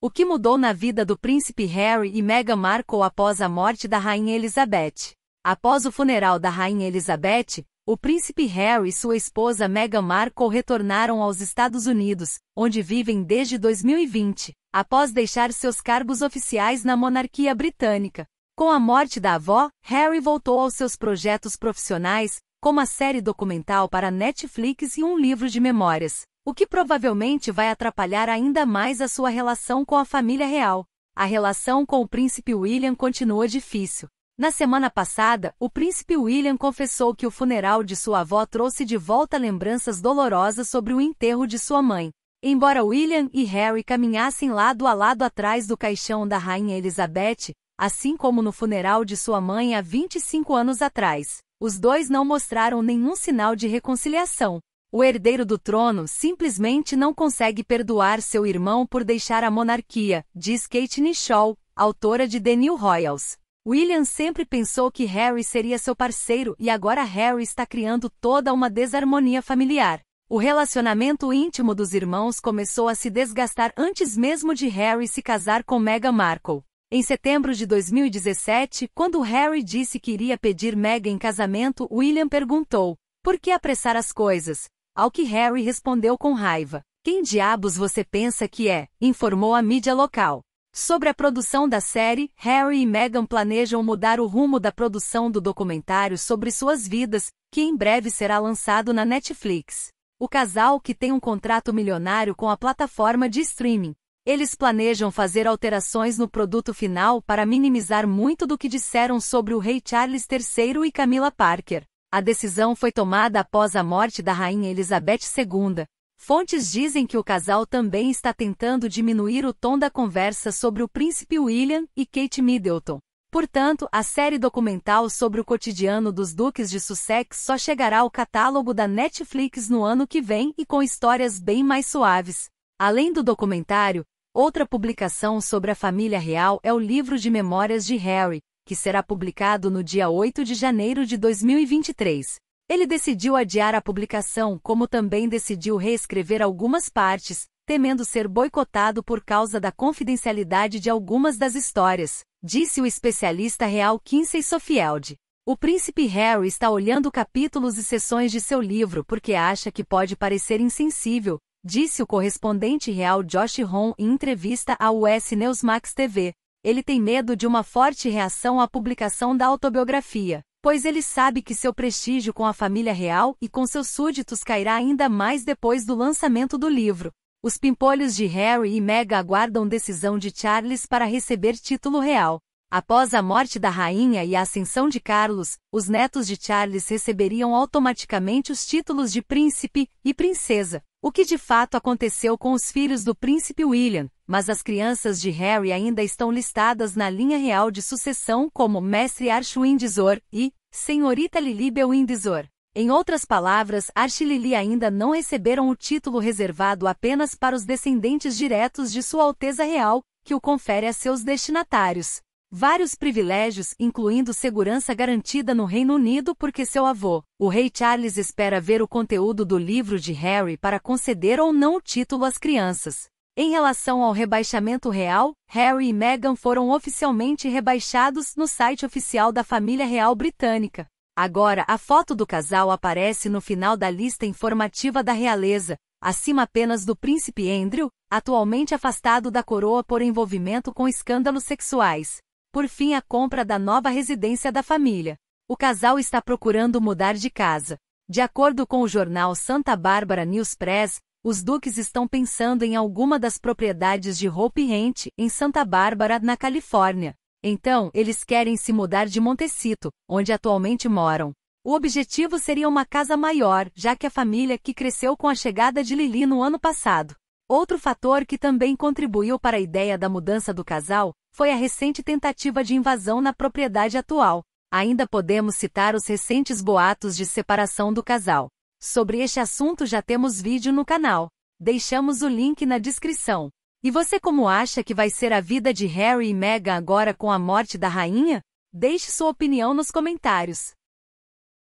O que mudou na vida do príncipe Harry e Meghan Markle após a morte da rainha Elizabeth? Após o funeral da rainha Elizabeth, o príncipe Harry e sua esposa Meghan Markle retornaram aos Estados Unidos, onde vivem desde 2020, após deixar seus cargos oficiais na monarquia britânica. Com a morte da avó, Harry voltou aos seus projetos profissionais, como a série documental para Netflix e um livro de memórias o que provavelmente vai atrapalhar ainda mais a sua relação com a família real. A relação com o príncipe William continua difícil. Na semana passada, o príncipe William confessou que o funeral de sua avó trouxe de volta lembranças dolorosas sobre o enterro de sua mãe. Embora William e Harry caminhassem lado a lado atrás do caixão da rainha Elizabeth, assim como no funeral de sua mãe há 25 anos atrás, os dois não mostraram nenhum sinal de reconciliação. O herdeiro do trono simplesmente não consegue perdoar seu irmão por deixar a monarquia, diz Kate Nishaw, autora de The New Royals. William sempre pensou que Harry seria seu parceiro e agora Harry está criando toda uma desarmonia familiar. O relacionamento íntimo dos irmãos começou a se desgastar antes mesmo de Harry se casar com Meghan Markle. Em setembro de 2017, quando Harry disse que iria pedir Meghan em casamento, William perguntou: por que apressar as coisas? Ao que Harry respondeu com raiva. Quem diabos você pensa que é? informou a mídia local. Sobre a produção da série, Harry e Meghan planejam mudar o rumo da produção do documentário sobre suas vidas, que em breve será lançado na Netflix. O casal que tem um contrato milionário com a plataforma de streaming. Eles planejam fazer alterações no produto final para minimizar muito do que disseram sobre o rei Charles III e Camila Parker. A decisão foi tomada após a morte da rainha Elizabeth II. Fontes dizem que o casal também está tentando diminuir o tom da conversa sobre o príncipe William e Kate Middleton. Portanto, a série documental sobre o cotidiano dos duques de Sussex só chegará ao catálogo da Netflix no ano que vem e com histórias bem mais suaves. Além do documentário, outra publicação sobre a família real é o livro de memórias de Harry, que será publicado no dia 8 de janeiro de 2023. Ele decidiu adiar a publicação, como também decidiu reescrever algumas partes, temendo ser boicotado por causa da confidencialidade de algumas das histórias, disse o especialista real Kinsey Sofield. O príncipe Harry está olhando capítulos e sessões de seu livro porque acha que pode parecer insensível, disse o correspondente real Josh Ron em entrevista à US News Max TV. Ele tem medo de uma forte reação à publicação da autobiografia, pois ele sabe que seu prestígio com a família real e com seus súditos cairá ainda mais depois do lançamento do livro. Os pimpolhos de Harry e Meg aguardam decisão de Charles para receber título real. Após a morte da rainha e a ascensão de Carlos, os netos de Charles receberiam automaticamente os títulos de príncipe e princesa, o que de fato aconteceu com os filhos do príncipe William, mas as crianças de Harry ainda estão listadas na linha real de sucessão como Mestre Archwindesor e Senhorita Lily Belwindesor. Em outras palavras, Arch e Lily ainda não receberam o título reservado apenas para os descendentes diretos de Sua Alteza Real, que o confere a seus destinatários. Vários privilégios, incluindo segurança garantida no Reino Unido porque seu avô, o rei Charles espera ver o conteúdo do livro de Harry para conceder ou não o título às crianças. Em relação ao rebaixamento real, Harry e Meghan foram oficialmente rebaixados no site oficial da família real britânica. Agora, a foto do casal aparece no final da lista informativa da realeza, acima apenas do príncipe Andrew, atualmente afastado da coroa por envolvimento com escândalos sexuais. Por fim, a compra da nova residência da família. O casal está procurando mudar de casa. De acordo com o jornal Santa Bárbara News Press, os Duques estão pensando em alguma das propriedades de Hope Rent, em Santa Bárbara, na Califórnia. Então, eles querem se mudar de Montecito, onde atualmente moram. O objetivo seria uma casa maior, já que a família que cresceu com a chegada de Lili no ano passado. Outro fator que também contribuiu para a ideia da mudança do casal foi a recente tentativa de invasão na propriedade atual. Ainda podemos citar os recentes boatos de separação do casal. Sobre este assunto já temos vídeo no canal. Deixamos o link na descrição. E você como acha que vai ser a vida de Harry e Meghan agora com a morte da rainha? Deixe sua opinião nos comentários.